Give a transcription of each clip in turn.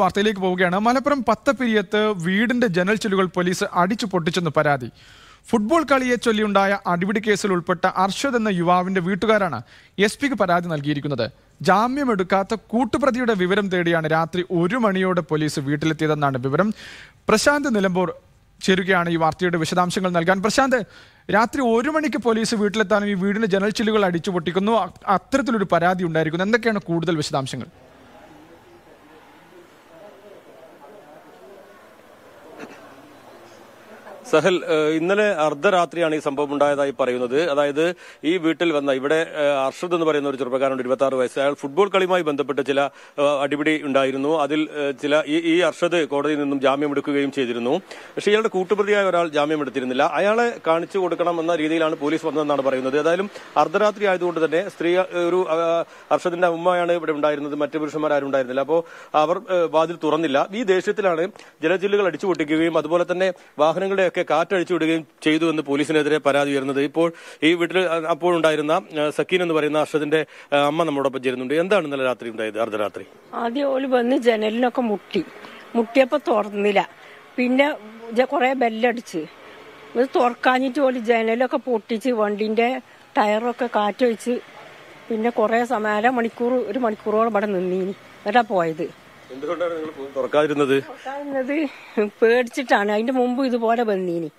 വാർത്തയിലേക്ക് പോവുകയാണ് മലപ്പുറം പത്തപ്പിരിയത്ത് വീടിന്റെ ജനൽ ചില്ലുകൾ പോലീസ് അടിച്ചു പൊട്ടിച്ചെന്ന് പരാതി ഫുട്ബോൾ കളിയെ ചൊല്ലിയുണ്ടായ അടിപിടി കേസിൽ ഉൾപ്പെട്ട അർഷദ് എന്ന യുവാവിന്റെ വീട്ടുകാരാണ് എസ് പിക്ക് പരാതി നൽകിയിരിക്കുന്നത് ജാമ്യമെടുക്കാത്ത കൂട്ടുപ്രതിയുടെ വിവരം തേടിയാണ് രാത്രി ഒരു മണിയോടെ പോലീസ് വീട്ടിലെത്തിയതെന്നാണ് വിവരം പ്രശാന്ത് നിലമ്പൂർ ചേരുകയാണ് ഈ വാർത്തയുടെ വിശദാംശങ്ങൾ നൽകാൻ പ്രശാന്ത് രാത്രി ഒരു മണിക്ക് പോലീസ് വീട്ടിലെത്താനും ഈ വീടിന്റെ ജനൽ ചില്ലുകൾ അടിച്ചു പൊട്ടിക്കുന്നു അത്തരത്തിലൊരു പരാതി ഉണ്ടായിരിക്കുന്നു എന്തൊക്കെയാണ് കൂടുതൽ വിശദാംശങ്ങൾ സഹൽ ഇന്നലെ അർദ്ധരാത്രിയാണ് ഈ സംഭവം ഉണ്ടായതായി പറയുന്നത് അതായത് ഈ വീട്ടിൽ വന്ന ഇവിടെ അർഷദ് എന്ന് പറയുന്ന ഒരു ചെറുപ്പക്കാരൻ ഇരുപത്തി ആറ് വയസ്സ് അയാൾ ഫുട്ബോൾ കളിയുമായി ബന്ധപ്പെട്ട് ചില അടിപിടി ഉണ്ടായിരുന്നു അതിൽ ചില ഈ അർഷദ് കോടതിയിൽ നിന്നും ജാമ്യമെടുക്കുകയും ചെയ്തിരുന്നു പക്ഷേ ഇയാളുടെ കൂട്ടുപ്രതിയായ ഒരാൾ ജാമ്യമെടുത്തിരുന്നില്ല അയാളെ കാണിച്ചു കൊടുക്കണം എന്ന രീതിയിലാണ് പോലീസ് വന്നതെന്നാണ് പറയുന്നത് ഏതായാലും അർദ്ധരാത്രി ആയതുകൊണ്ട് തന്നെ സ്ത്രീ ഒരു അർഷദിന്റെ ഉമ്മയാണ് ഇവിടെ ഉണ്ടായിരുന്നത് മറ്റു പുരുഷന്മാരും ഉണ്ടായിരുന്നില്ല അപ്പോൾ അവർ വാതിൽ തുറന്നില്ല ഈ ദേഷ്യത്തിലാണ് ജലജില്ലുകൾ അടിച്ചുപൊട്ടിക്കുകയും അതുപോലെ തന്നെ വാഹനങ്ങളുടെയൊക്കെ ഒക്കെ കാറ്റഴിച്ചു വിടുകയും ചെയ്തു എന്ന് പോലീസിനെതിരെ പരാതി ഉയർന്നത് ഇപ്പോൾ ഈ വീട്ടിൽ അപ്പോഴുണ്ടായിരുന്ന സക്കീൻ എന്ന് പറയുന്ന അർഷദിന്റെ അമ്മ നമ്മോടൊപ്പം ചേരുന്നുണ്ട് എന്താണ് ഇന്നലെ രാത്രി ഉണ്ടായത് അർദ്ധരാത്രി ആദ്യം ഓല് വന്ന് ജനലിനൊക്കെ മുട്ടി മുട്ടിയപ്പോ തുറന്നില്ല പിന്നെ കൊറേ ബെല്ലടിച്ച് ഇത് തുറക്കാഞ്ഞിട്ട് ഓല് ജനലൊക്കെ പൊട്ടിച്ച് വണ്ടിന്റെ ടയറൊക്കെ കാറ്റൊഴിച്ച് പിന്നെ കൊറേ സമയം അര മണിക്കൂർ ഒരു മണിക്കൂറോളം ഇവിടെ നിന്നീനി എന്നിട്ടാ പോയത് എന്തുകൊണ്ടാണ് നിങ്ങൾ തുറക്കാതിരുന്നത് തുറക്കാതിരുന്നത് പേടിച്ചിട്ടാണ് അതിന്റെ മുമ്പ് ഇതുപോലെ വന്നീനി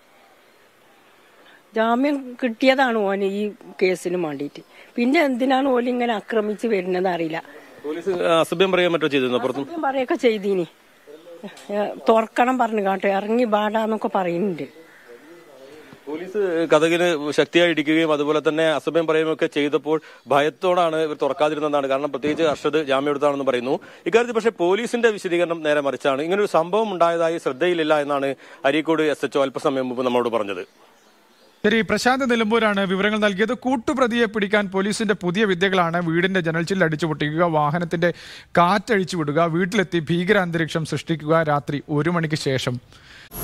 ജാമ്യം കിട്ടിയതാണ് ഓൻ ഈ കേസിന് വേണ്ടിട്ട് പിന്നെ എന്തിനാണ് ഓല് ഇങ്ങനെ ആക്രമിച്ച് വരുന്നത് അറിയില്ല പോലീസ് അസഭ്യം പറയാൻ പറ്റോ ചെയ്തിരുന്നു അസഭ്യം പറയൊക്കെ ചെയ്തീനി തുറക്കണം പറഞ്ഞു കാട്ടെ ഇറങ്ങി പാടാന്നൊക്കെ പറയുന്നുണ്ട് പോലീസ് കഥകിന് ശക്തിയായി ഇടിക്കുകയും അതുപോലെ തന്നെ അസഭ്യം പറയുകയും ഒക്കെ ചെയ്തപ്പോൾ ഭയത്തോടാണ് ഇവർ തുറക്കാതിരുന്നതാണ് കാരണം പ്രത്യേകിച്ച് അർഷദ് ജാമ്യം എടുത്താണെന്ന് പറയുന്നു ഇക്കാര്യത്തിൽ പക്ഷേ പോലീസിന്റെ വിശദീകരണം നേരെ മറിച്ചാണ് ഇങ്ങനൊരു സംഭവം ഉണ്ടായതായി ശ്രദ്ധയിലില്ല എന്നാണ് അരീക്കോട് എസ് എച്ച്ഒ അല്പസമയം മുമ്പ് നമ്മളോട് പറഞ്ഞത് ശരി പ്രശാന്ത് നിലമ്പൂരാണ് വിവരങ്ങൾ നൽകിയത് കൂട്ടുപ്രതിയെ പിടിക്കാൻ പോലീസിന്റെ പുതിയ വിദ്യകളാണ് വീടിന്റെ ജനൽച്ചില്ല അടിച്ചു പൊട്ടിക്കുക വാഹനത്തിന്റെ കാറ്റഴിച്ചു വിടുക വീട്ടിലെത്തി ഭീകരാന്തരീക്ഷം സൃഷ്ടിക്കുക രാത്രി ഒരു മണിക്ക് ശേഷം